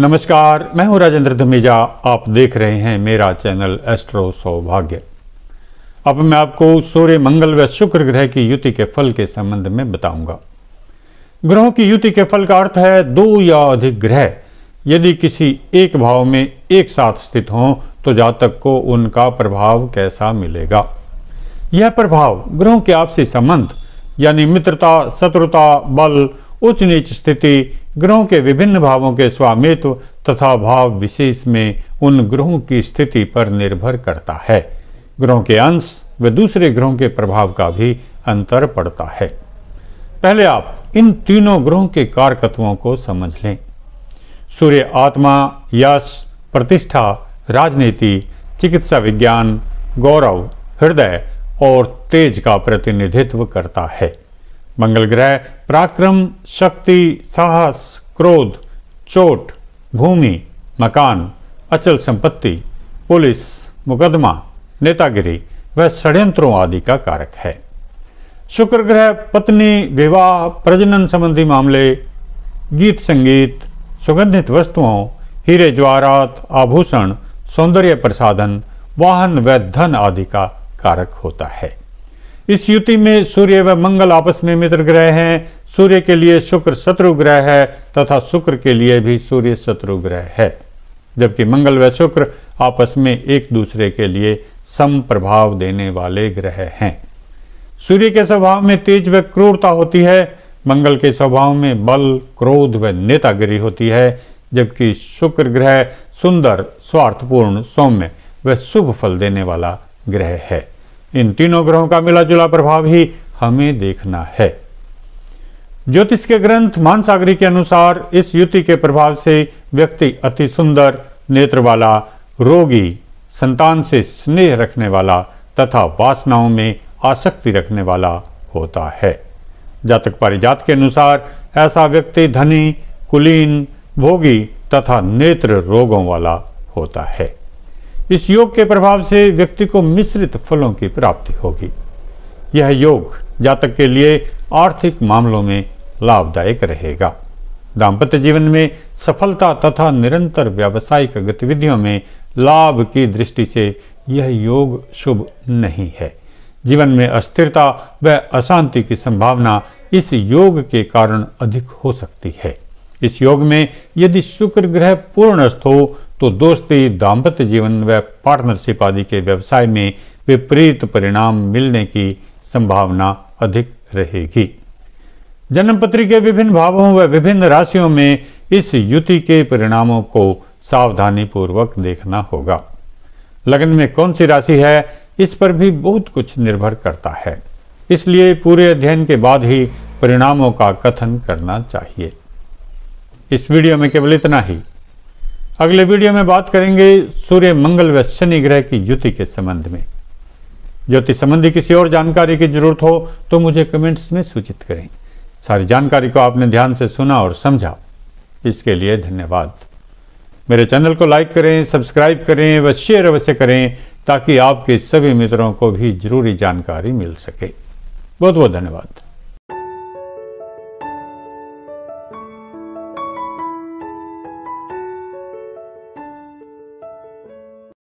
नमस्कार मैं हूं राजेंद्र धमेजा आप देख रहे हैं मेरा चैनल एस्ट्रो सौभाग्य अब मैं आपको सूर्य मंगल व शुक्र ग्रह की युति के फल के संबंध में बताऊंगा ग्रहों की युति के फल का अर्थ है दो या अधिक ग्रह यदि किसी एक भाव में एक साथ स्थित हों तो जातक को उनका प्रभाव कैसा मिलेगा यह प्रभाव ग्रहों के आपसी संबंध यानी मित्रता शत्रुता बल उच्च नीच स्थिति ग्रहों के विभिन्न भावों के स्वामित्व तथा भाव विशेष में उन ग्रहों की स्थिति पर निर्भर करता है ग्रहों के अंश व दूसरे ग्रहों के प्रभाव का भी अंतर पड़ता है पहले आप इन तीनों ग्रहों के कारकत्वों को समझ लें सूर्य आत्मा यश प्रतिष्ठा राजनीति चिकित्सा विज्ञान गौरव हृदय और तेज का प्रतिनिधित्व करता है मंगल ग्रह पराक्रम शक्ति साहस क्रोध चोट भूमि मकान अचल संपत्ति पुलिस मुकदमा नेतागिरी व षड्यंत्रों आदि का कारक है शुक्र ग्रह पत्नी विवाह प्रजनन संबंधी मामले गीत संगीत सुगंधित वस्तुओं हीरे ज्वारात आभूषण सौंदर्य प्रसाधन वाहन व धन आदि का कारक होता है इस युति में सूर्य व मंगल आपस में मित्र ग्रह हैं सूर्य के लिए शुक्र शत्रु ग्रह है तथा शुक्र के लिए भी सूर्य शत्रु ग्रह है जबकि मंगल व शुक्र आपस में एक दूसरे के लिए सम प्रभाव देने वाले ग्रह हैं सूर्य के स्वभाव में तेज व क्रूरता होती है मंगल के स्वभाव में बल क्रोध व नेतागिरी होती है जबकि शुक्र ग्रह सुंदर स्वार्थपूर्ण सौम्य व शुभ फल देने वाला ग्रह है इन तीनों ग्रहों का मिला जुला प्रभाव ही हमें देखना है ज्योतिष के ग्रंथ मानसागरी के अनुसार इस युति के प्रभाव से व्यक्ति अति सुंदर नेत्र वाला रोगी संतान से स्नेह रखने वाला तथा वासनाओं में आसक्ति रखने वाला होता है जातक पारिजात के अनुसार ऐसा व्यक्ति धनी कुलीन भोगी तथा नेत्र रोगों वाला होता है इस योग के प्रभाव से व्यक्ति को मिश्रित फलों की प्राप्ति होगी यह योग जातक के लिए आर्थिक मामलों में लाभदायक रहेगा दाम्पत्य जीवन में सफलता तथा निरंतर व्यावसायिक गतिविधियों में लाभ की दृष्टि से यह योग शुभ नहीं है जीवन में अस्थिरता व अशांति की संभावना इस योग के कारण अधिक हो सकती है इस योग में यदि शुक्र ग्रह पूर्णस्थ हो तो दोस्ती दाम्पत्य जीवन व पार्टनरशिप आदि के व्यवसाय में विपरीत परिणाम मिलने की संभावना अधिक रहेगी जन्मपत्री के विभिन्न भावों व विभिन्न राशियों में इस युति के परिणामों को सावधानी पूर्वक देखना होगा लगन में कौन सी राशि है इस पर भी बहुत कुछ निर्भर करता है इसलिए पूरे अध्ययन के बाद ही परिणामों का कथन करना चाहिए इस वीडियो में केवल इतना ही अगले वीडियो में बात करेंगे सूर्य मंगल व शनि ग्रह की युति के संबंध में ज्योतिष संबंधी किसी और जानकारी की जरूरत हो तो मुझे कमेंट्स में सूचित करें सारी जानकारी को आपने ध्यान से सुना और समझा इसके लिए धन्यवाद मेरे चैनल को लाइक करें सब्सक्राइब करें व शेयर अवश्य करें ताकि आपके सभी मित्रों को भी जरूरी जानकारी मिल सके बहुत बहुत धन्यवाद